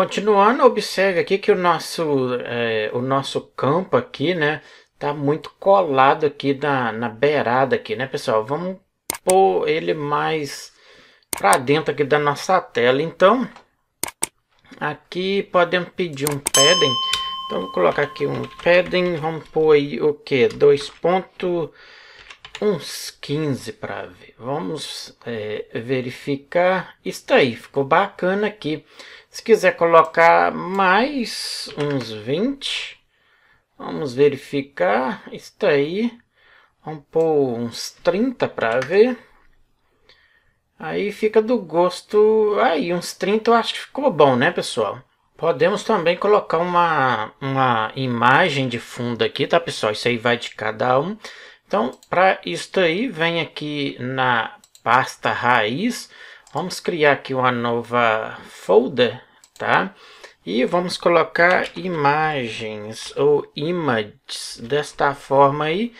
Continuando, observe aqui que o nosso, é, o nosso campo aqui, né, tá muito colado aqui na, na beirada aqui, né, pessoal? Vamos pôr ele mais para dentro aqui da nossa tela. Então, aqui podemos pedir um padding. Então, vou colocar aqui um padding, vamos pôr aí o que? 2.15 uns para ver. Vamos é, verificar. Isso aí, ficou bacana aqui. Se quiser colocar mais uns 20, vamos verificar. Está aí. Vamos pôr uns 30 para ver. Aí fica do gosto. Aí, uns 30 eu acho que ficou bom, né, pessoal? Podemos também colocar uma, uma imagem de fundo aqui, tá, pessoal? Isso aí vai de cada um. Então, para isso aí, vem aqui na pasta raiz Vamos criar aqui uma nova folder, tá? E vamos colocar imagens ou images desta forma aí.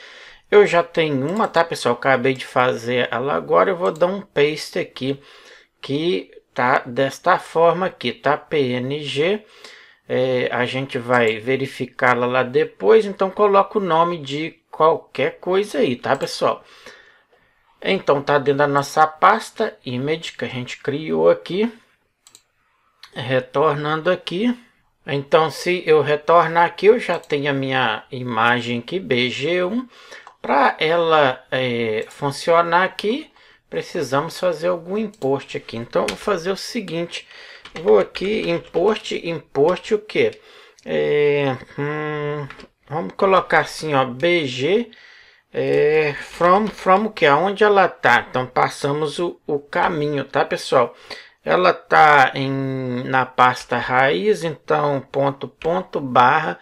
Eu já tenho uma, tá, pessoal? Acabei de fazer ela agora. Eu vou dar um paste aqui, que tá desta forma aqui, tá? PNG. É, a gente vai verificá-la lá depois. Então, coloca o nome de qualquer coisa aí, tá, pessoal? Então tá dentro da nossa pasta image que a gente criou aqui. Retornando aqui. Então se eu retornar aqui eu já tenho a minha imagem aqui BG1. Para ela é, funcionar aqui precisamos fazer algum import aqui. Então vou fazer o seguinte. Vou aqui import, import o que? É, hum, vamos colocar assim ó BG é, from, from que aonde é onde ela tá. Então passamos o, o caminho, tá pessoal? Ela tá em, na pasta raiz, então ponto ponto barra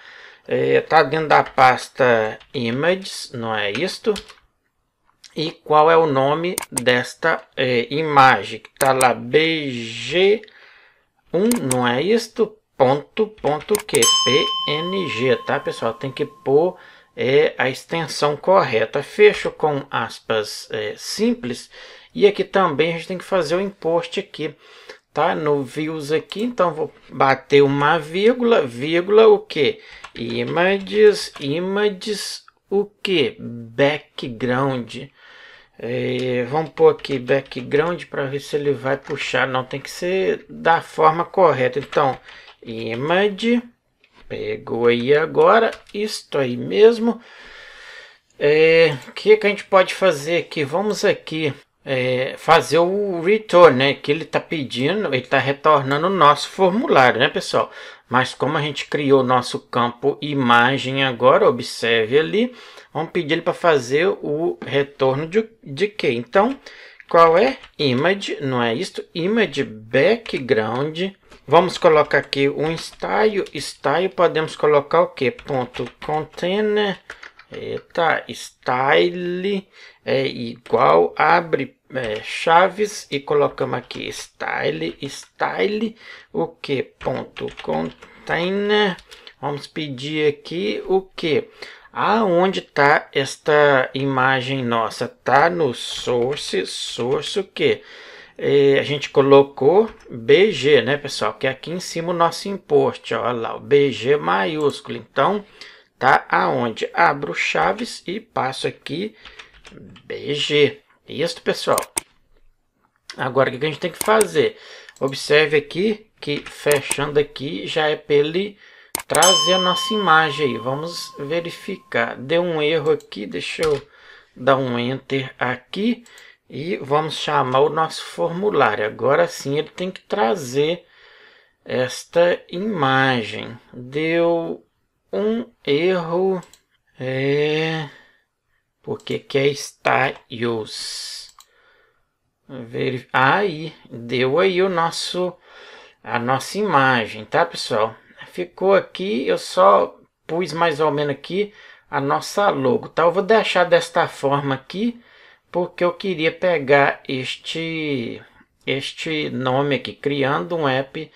é, tá dentro da pasta images, não é isto? E qual é o nome desta é, imagem? Que tá lá BG1, não é isto? Ponto ponto que PNG, tá pessoal? Tem que pôr é a extensão correta. Fecho com aspas é, simples. E aqui também a gente tem que fazer o imposto aqui, tá? No views aqui, então vou bater uma vírgula, vírgula o que? Images, images, o que? Background. É, vamos pôr aqui background para ver se ele vai puxar. Não, tem que ser da forma correta. Então, image Pegou aí agora, isto aí mesmo. É, o que, que a gente pode fazer aqui? Vamos aqui é, fazer o return, né? Que ele está pedindo, ele está retornando o nosso formulário, né, pessoal? Mas como a gente criou o nosso campo imagem agora, observe ali, vamos pedir ele para fazer o retorno de, de quê? Então, qual é? Image, não é isto? Image background Vamos colocar aqui um style, style podemos colocar o que? Ponto container, eita, style é igual, abre é, chaves e colocamos aqui style, style, o que? Ponto container, vamos pedir aqui o que? Aonde está esta imagem nossa? Tá no source, source o que? E a gente colocou BG, né, pessoal? Que é aqui em cima o nosso importe, olha lá, o BG maiúsculo. Então, tá aonde? Abro chaves e passo aqui BG. Isso, pessoal. Agora, o que a gente tem que fazer? Observe aqui que fechando aqui já é para ele trazer a nossa imagem aí. Vamos verificar. Deu um erro aqui, deixa eu dar um Enter aqui. E vamos chamar o nosso formulário. Agora sim ele tem que trazer esta imagem. Deu um erro. É... Porque que é use Ver... Aí, deu aí o nosso a nossa imagem, tá, pessoal? Ficou aqui, eu só pus mais ou menos aqui a nossa logo, tá? Eu vou deixar desta forma aqui porque eu queria pegar este, este nome aqui, criando um app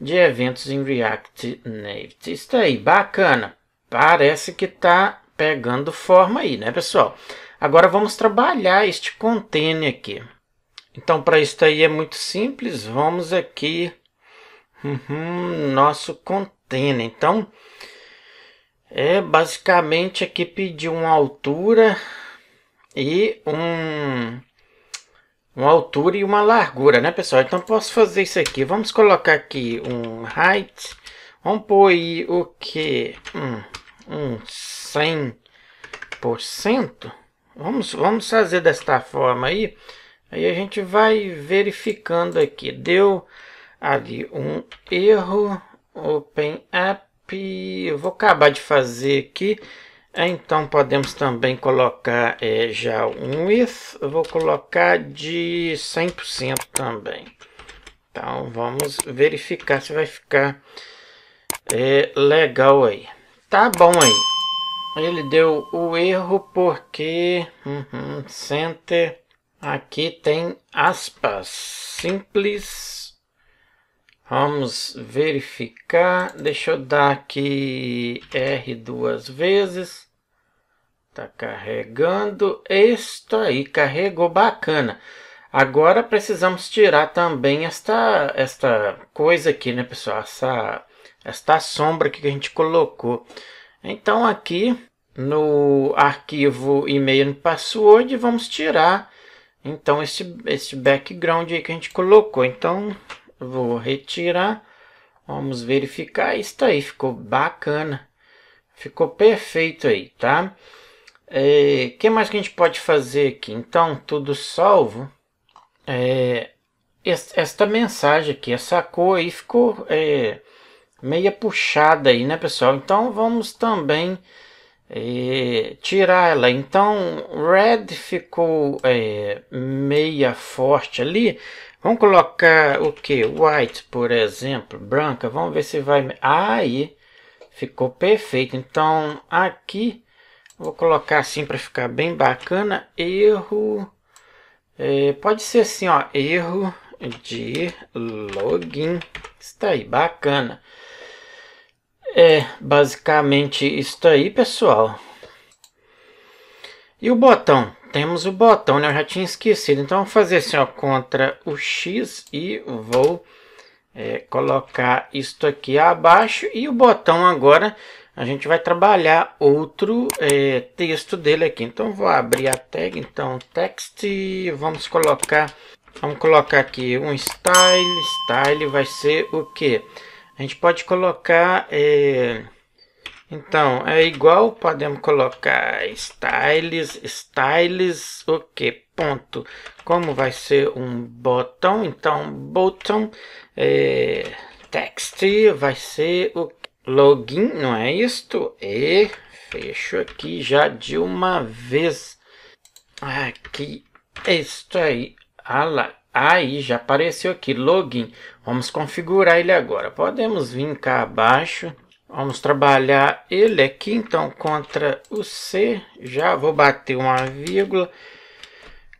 de eventos em React Native. Isso aí, bacana. Parece que está pegando forma aí, né, pessoal? Agora vamos trabalhar este container aqui. Então, para isso aí é muito simples. Vamos aqui, uhum, nosso container. Então, é basicamente aqui pedir uma altura e um uma altura e uma largura, né, pessoal? Então posso fazer isso aqui. Vamos colocar aqui um height. Vamos pôr aí o que? Hum, um, um 100%. Vamos, vamos fazer desta forma aí. Aí a gente vai verificando aqui. Deu ali um erro. Open app. Eu vou acabar de fazer aqui. É, então podemos também colocar é, já um width. vou colocar de 100% também. Então vamos verificar se vai ficar é, legal aí. Tá bom aí. Ele deu o erro porque uhum, center aqui tem aspas simples Vamos verificar. Deixa eu dar aqui R duas vezes. Tá carregando. Isso aí, carregou bacana. Agora precisamos tirar também esta, esta coisa aqui, né, pessoal? Essa, esta sombra que a gente colocou. Então aqui no arquivo e-mail password, vamos tirar então esse, esse background aí que a gente colocou. Então Vou retirar. Vamos verificar. Está aí ficou bacana. Ficou perfeito aí, tá? É, que mais que a gente pode fazer aqui? Então, tudo salvo. É, esta mensagem aqui, essa cor aí ficou é, meia puxada aí, né, pessoal? Então, vamos também é, tirar ela. Então, red ficou é, meia forte ali. Vamos colocar o que? White, por exemplo, branca. Vamos ver se vai... Aí, ficou perfeito. Então, aqui, vou colocar assim para ficar bem bacana. Erro... É, pode ser assim, ó. Erro de login. Está aí, bacana. É basicamente isso aí, pessoal. E o botão? Temos o botão, né? Eu já tinha esquecido. Então, vou fazer assim, ó, contra o X e vou é, colocar isto aqui abaixo. E o botão agora, a gente vai trabalhar outro é, texto dele aqui. Então, vou abrir a tag, então, text, vamos colocar... Vamos colocar aqui um style, style vai ser o que? A gente pode colocar... É, então, é igual, podemos colocar styles, styles, o que? Ponto. Como vai ser um botão, então botão, é, text vai ser o login, não é isto? E fecho aqui já de uma vez. Aqui, ah, isto aí. Ah lá, aí já apareceu aqui, login. Vamos configurar ele agora. Podemos vir cá abaixo Vamos trabalhar ele aqui, então, contra o C. Já vou bater uma vírgula.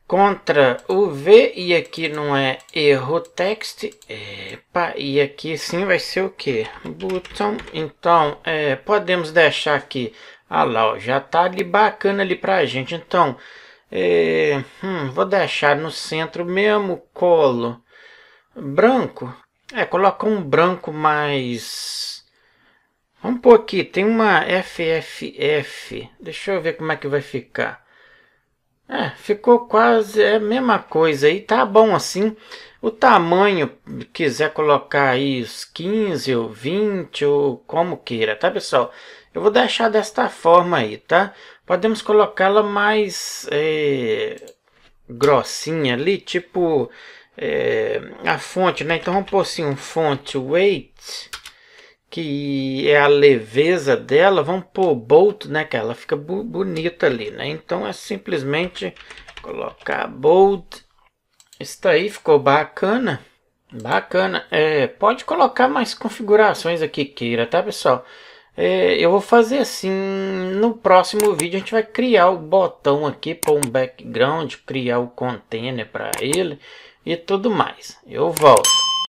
Contra o V, e aqui não é erro text. Epa, e aqui sim vai ser o que? Button. Então, é, podemos deixar aqui. Ah lá, ó, já tá ali bacana ali pra gente. Então, é, hum, vou deixar no centro mesmo, colo branco. É, coloca um branco mais Vamos pôr aqui, tem uma FFF. Deixa eu ver como é que vai ficar. É, ficou quase é a mesma coisa aí, tá bom assim. O tamanho, quiser colocar aí os 15 ou 20 ou como queira, tá pessoal? Eu vou deixar desta forma aí, tá? Podemos colocá-la mais é, grossinha ali, tipo é, a fonte, né? Então vamos pôr assim, um fonte weight que é a leveza dela, vamos pôr bolt, né, que ela fica bu bonita ali, né? Então é simplesmente colocar bold. Isso aí ficou bacana. Bacana. É, pode colocar mais configurações aqui queira, tá, pessoal? É, eu vou fazer assim, no próximo vídeo a gente vai criar o botão aqui, para um background, criar o container para ele e tudo mais. Eu volto.